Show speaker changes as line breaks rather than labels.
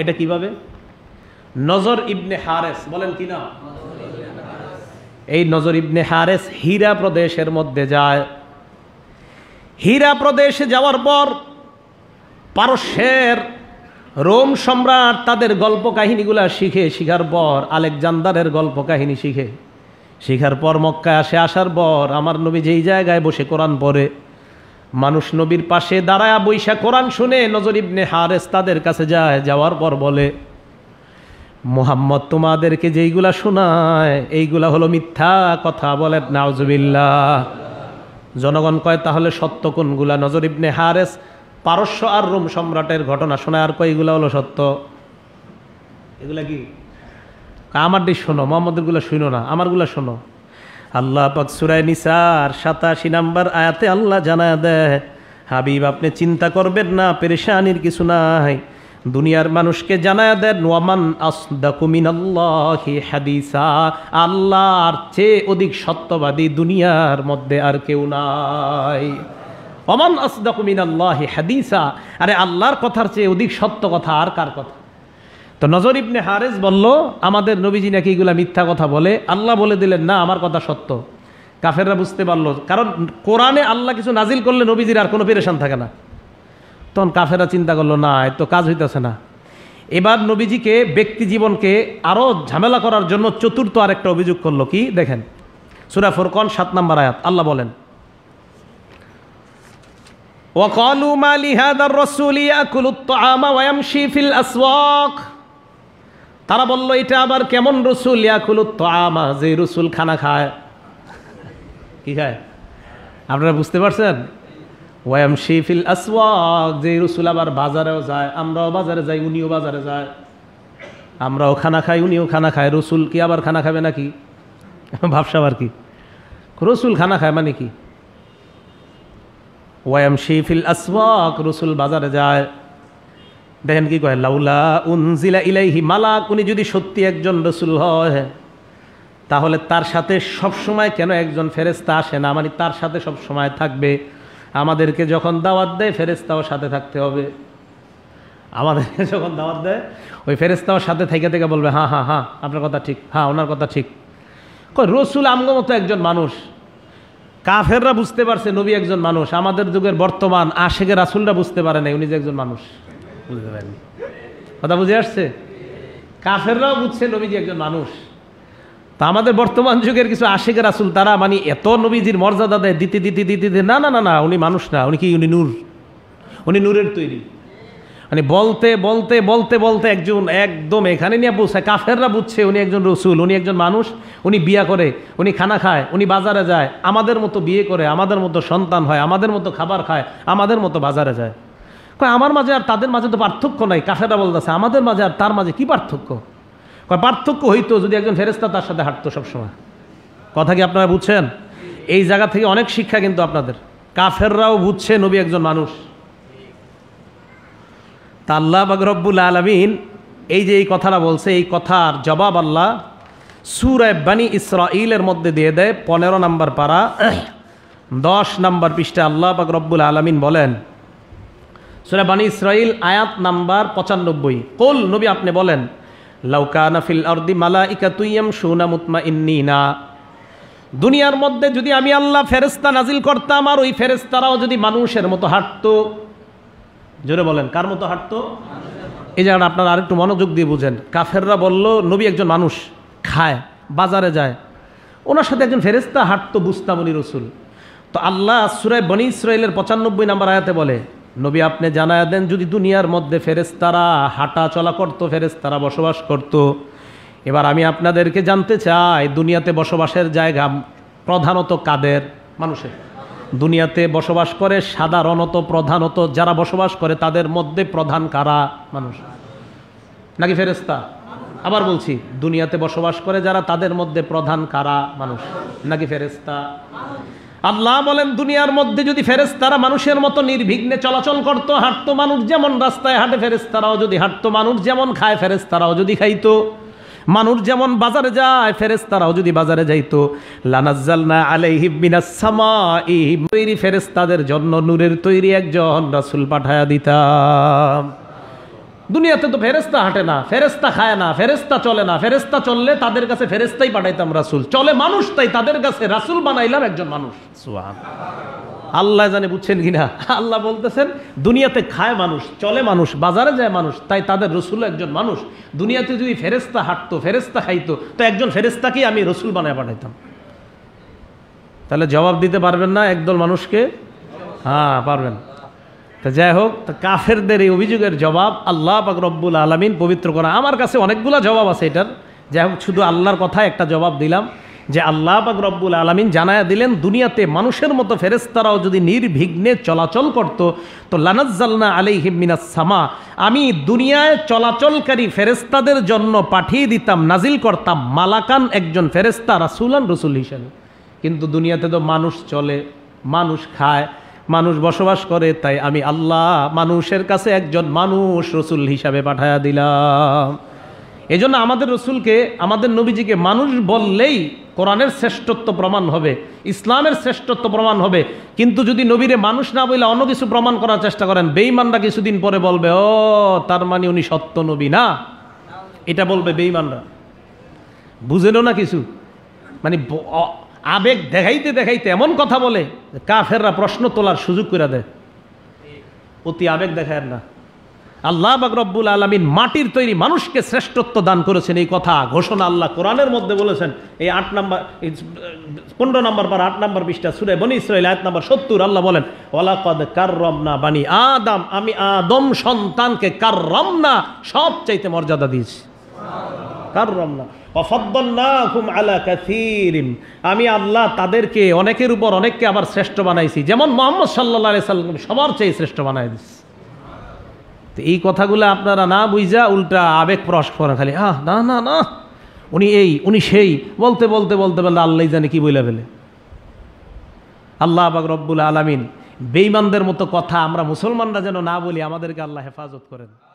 এটা কিভাবে নজর ইবনে হারেস বলেন কি না এই নজর ইবনে হারেস হীরা প্রদেশের মধ্যে যায় হীরা প্রদেশে যাওয়ার পর পারস্যের রোম সম্রাট তাদের গল্প কাহিনীগুলো শিখে শিখার পর আলেকজান্ডারের গল্প কাহিনী শিখে শিখার পর মক্কায় আসে আসার পর আমার নবী যেই জায়গায় বসে কোরআন পড়ে মানুষ নবীর পাশে দাঁড়ায়া বৈশা কোরআন শুনে নজর ইবনে হারেস তাদের কাছে যায় যাওয়ার পর বলে মোহাম্মদ তোমাদেরকে যেইগুলা শোনায় এইগুলা হলো মিথ্যা কথা বলে নাওজবিল্লা জনগণ কয় তাহলে সত্য কোনগুলা নজর ইবনে হারেস পারস্য আর রোম সম্রাটের ঘটনা শোনায় আর কয় এগুলা হলো সত্য এগুলা কি আমার দিয়ে শোনো মোহাম্মদেরগুলা শুনো না আমারগুলা শোনো আল্লাহ পাক সুরায় নিসার সাতাশি নাম্বার আয়াতে আল্লাহ জানা দেয় হাবিব আপনি চিন্তা করবেন না পেরেশানির কিছু নাই দুনিয়ার মানুষকে জানায় দেন ওয়ামান হাদিসা আল্লাহর চেয়ে অধিক সত্যবাদী দুনিয়ার মধ্যে আর কেউ নাই অমান আসদাকুমিন আল্লাহ হাদিসা আরে আল্লাহর কথার চেয়ে অধিক সত্য কথা আর কার কথা তো নজর ইবনে হারেস বলল আমাদের নবীজি নাকি এগুলা মিথ্যা কথা বলে আল্লাহ বলে দিলেন না আমার কথা সত্য কাফেররা বুঝতে পারলো কারণ কোরআনে আল্লাহ কিছু নাজিল করলে নবীজির আর কোনো পেরেশান থাকে না তখন কাফেরা চিন্তা করলো না এত কাজ হইতেছে না এবার নবীজিকে ব্যক্তি জীবনকে আরও ঝামেলা করার জন্য চতুর্থ আরেকটা অভিযোগ করলো কি দেখেন সুরা ফোরকন সাত নম্বর আয়াত আল্লাহ বলেন وقالوا ما لهذا কুলুত্ত আমা الطعام ويمشي في الأسواق তারা বলল এটা আবার কেমন রসুল ইয়াকুল তামা যে রসুল খানা খায় কি খায় আপনারা বুঝতে পারছেন ওয়াম শিফিল আসওয়াক যে রসুল আবার বাজারেও যায় আমরাও বাজারে যাই উনিও বাজারে যায় আমরাও খানা খাই উনিও খানা খায় রসুল কি আবার খানা খাবে নাকি ভাবসাব আর কি রসুল খানা খায় মানে কি ওয়াম শিফিল আসওয়াক রসুল বাজারে যায় দেখেন কি কয় লাউলা উনজিলা ইলাইহি মালাক উনি যদি সত্যি একজন রসুল হয় তাহলে তার সাথে সব সময় কেন একজন ফেরেস্তা আসে না মানে তার সাথে সব সময় থাকবে আমাদেরকে যখন দাওয়াত দেয় ফেরেস্তাও সাথে থাকতে হবে আমাদেরকে যখন দাওয়াত দেয় ওই ফেরেস্তাও সাথে থেকে থেকে বলবে হ্যাঁ হ্যাঁ হ্যাঁ আপনার কথা ঠিক হ্যাঁ ওনার কথা ঠিক রসুল আমগো মতো একজন মানুষ কাফেররা বুঝতে পারছে নবী একজন মানুষ আমাদের যুগের বর্তমান আশেকের রাসুলরা বুঝতে পারে নাই উনি যে একজন মানুষ বুঝতে পারিনি কথা বুঝে আসছে কাফেররাও বুঝছে নবীজি একজন মানুষ তা আমাদের বর্তমান যুগের কিছু আশেখ রাসুল তারা মানে এত নবীজির মর্যাদা দেয় দিতে দিতে দিতে দিতে না না না না উনি মানুষ না উনি কি উনি নূর উনি নূরের তৈরি মানে বলতে বলতে বলতে বলতে একজন একদম এখানে নিয়ে বুঝছে কাফেররা বুঝছে উনি একজন রসুল উনি একজন মানুষ উনি বিয়া করে উনি খানা খায় উনি বাজারে যায় আমাদের মতো বিয়ে করে আমাদের মতো সন্তান হয় আমাদের মতো খাবার খায় আমাদের মতো বাজারে যায় কয় আমার মাঝে আর তাদের মাঝে তো পার্থক্য নাই কাফেরা বলতেছে আমাদের মাঝে আর তার মাঝে কি পার্থক্য কয় পার্থক্য হইতো যদি একজন ফেরেস্তা তার সাথে হাঁটতো সবসময় কথা কি আপনারা বুঝছেন এই জায়গা থেকে অনেক শিক্ষা কিন্তু আপনাদের কাফেররাও বুঝছে নবী একজন মানুষ তা আল্লাহ বাগরবুল আলমিন এই যে এই কথাটা বলছে এই কথার জবাব আল্লাহ সুরায় বানি ইসরাইলের মধ্যে দিয়ে দেয় পনেরো নম্বর পাড়া দশ নম্বর পৃষ্ঠা আল্লাহ পাক আলমিন বলেন সুরাবানি ইসরাইল আয়াত নাম্বার পঁচানব্বই কোল নবী আপনি বলেন লাউকানা ফিল আরদি মালা ইকা তুইয়াম সুনা মুতমা ইন্নিনা দুনিয়ার মধ্যে যদি আমি আল্লাহ ফেরেস্তা নাজিল করতাম আর ওই ফেরেস্তারাও যদি মানুষের মতো হাঁটতো জোরে বলেন কার মতো হাঁটতো এই জায়গা আপনারা আরেকটু মনোযোগ দিয়ে বুঝেন কাফেররা বলল নবী একজন মানুষ খায় বাজারে যায় ওনার সাথে একজন ফেরেস্তা হাঁটতো বুস্তাবলি রসুল তো আল্লাহ সুরায় বনি ইসরায়েলের পঁচানব্বই নাম্বার আয়াতে বলে নবী আপনি জানায় দেন যদি দুনিয়ার মধ্যে ফেরেস্তারা হাঁটা চলা করতো ফেরেস্তারা বসবাস করত। এবার আমি আপনাদেরকে জানতে চাই দুনিয়াতে বসবাসের জায়গা প্রধানত কাদের মানুষের দুনিয়াতে বসবাস করে সাধারণত প্রধানত যারা বসবাস করে তাদের মধ্যে প্রধান কারা মানুষ নাকি ফেরেস্তা আবার বলছি দুনিয়াতে বসবাস করে যারা তাদের মধ্যে প্রধান কারা মানুষ নাকি ফেরেস্তা আল্লাহ বলেন দুনিয়ার মধ্যে যদি ফেরেস্তারা মানুষের মতো নির্বিঘ্নে চলাচল করতো হাঁটতো মানুষ যেমন রাস্তায় হাঁটে ফেরেস্তারাও যদি হাঁটতো মানুষ যেমন খায় ফেরেস্তারাও যদি খাইতো মানুষ যেমন বাজারে যায় ফেরেস্তারাও যদি বাজারে যাইতো লানাজ্জালনা তৈরি ফেরেস্তাদের জন্য নূরের তৈরি একজন রাসুল পাঠায়া দিতাম দুনিয়াতে তো ফেরেস্তা হাঁটে না ফেরেস্তা খায় না ফেরেস্তা চলে না ফেরেস্তা চললে তাদের কাছে ফেরেস্তাই পাঠাইতাম রাসুল চলে মানুষ তাই তাদের কাছে রাসুল বানাইলাম একজন মানুষ আল্লাহ জানে বুঝছেন কিনা আল্লাহ বলতেছেন দুনিয়াতে খায় মানুষ চলে মানুষ বাজারে যায় মানুষ তাই তাদের রসুল একজন মানুষ দুনিয়াতে যদি ফেরেস্তা হাঁটতো ফেরেস্তা খাইতো তো একজন ফেরেস্তাকেই আমি রসুল বানায় পাঠাইতাম তাহলে জবাব দিতে পারবেন না একদল মানুষকে হ্যাঁ পারবেন তা যাই হোক তো কাফেরদের এই অভিযোগের জবাব আল্লাহ পাক রব্বুল আলমিন পবিত্র করা আমার কাছে অনেকগুলো জবাব আছে এটার যাই হোক শুধু আল্লাহর কথা একটা জবাব দিলাম যে আল্লাহ পাক রব্বুল আলমিন জানায়া দিলেন দুনিয়াতে মানুষের মতো ফেরেস্তারাও যদি নির্বিঘ্নে চলাচল করত তো লানাজ্জালনা আলি হিমিনাস সামা আমি দুনিয়ায় চলাচলকারী ফেরেস্তাদের জন্য পাঠিয়ে দিতাম নাজিল করতাম মালাকান একজন ফেরেস্তা রাসুলান রসুল হিসেবে কিন্তু দুনিয়াতে তো মানুষ চলে মানুষ খায় মানুষ বসবাস করে তাই আমি আল্লাহ মানুষের কাছে একজন মানুষ রসুল হিসাবে পাঠায়া দিলাম এই জন্য আমাদের রসুলকে আমাদের নবীজিকে মানুষ বললেই কোরআনের শ্রেষ্ঠত্ব প্রমাণ হবে ইসলামের শ্রেষ্ঠত্ব প্রমাণ হবে কিন্তু যদি নবীরে মানুষ না বলে অন্য কিছু প্রমাণ করার চেষ্টা করেন বেইমানরা কিছুদিন পরে বলবে ও তার মানে উনি সত্য নবী না এটা বলবে বেইমানরা বুঝেনও না কিছু মানে আবেগ দেখাইতে দেখাইতে এমন কথা বলে কাফেররা প্রশ্ন তোলার সুযোগ করে দেয় অতি আবেগ দেখায় না আল্লাহ বাকরব্বুল আলমিন মাটির তৈরি মানুষকে শ্রেষ্ঠত্ব দান করেছেন এই কথা ঘোষণা আল্লাহ কোরআনের মধ্যে বলেছেন এই আট নম্বর পনেরো নম্বর বার আট নম্বর বিশটা সুরে বনি ইসরায়েল আট নম্বর সত্তর আল্লাহ বলেন ওলাকদ কার্রমনা বাণী আদম আমি আদম সন্তানকে রমনা সব চাইতে মর্যাদা দিয়েছি কাররমনা অফদ্দল্লাহুম আমি আল্লাহ তাদেরকে অনেকের উপর অনেককে আবার শ্রেষ্ঠ বানাইছি যেমন মোহাম্মদ সাল্লাহ সাল্লাম সবার চেয়ে শ্রেষ্ঠ বানাই দিস এই কথাগুলো আপনারা না বুঝা উল্টা আবেগ প্রশ করেন খালি আহ না না না উনি এই উনি সেই বলতে বলতে বলতে বলতে আল্লাহ জানে কি বইলা ফেলে আল্লাহ আবাক রব্বুল আলমিন বেইমানদের মতো কথা আমরা মুসলমানরা যেন না বলি আমাদেরকে আল্লাহ হেফাজত করেন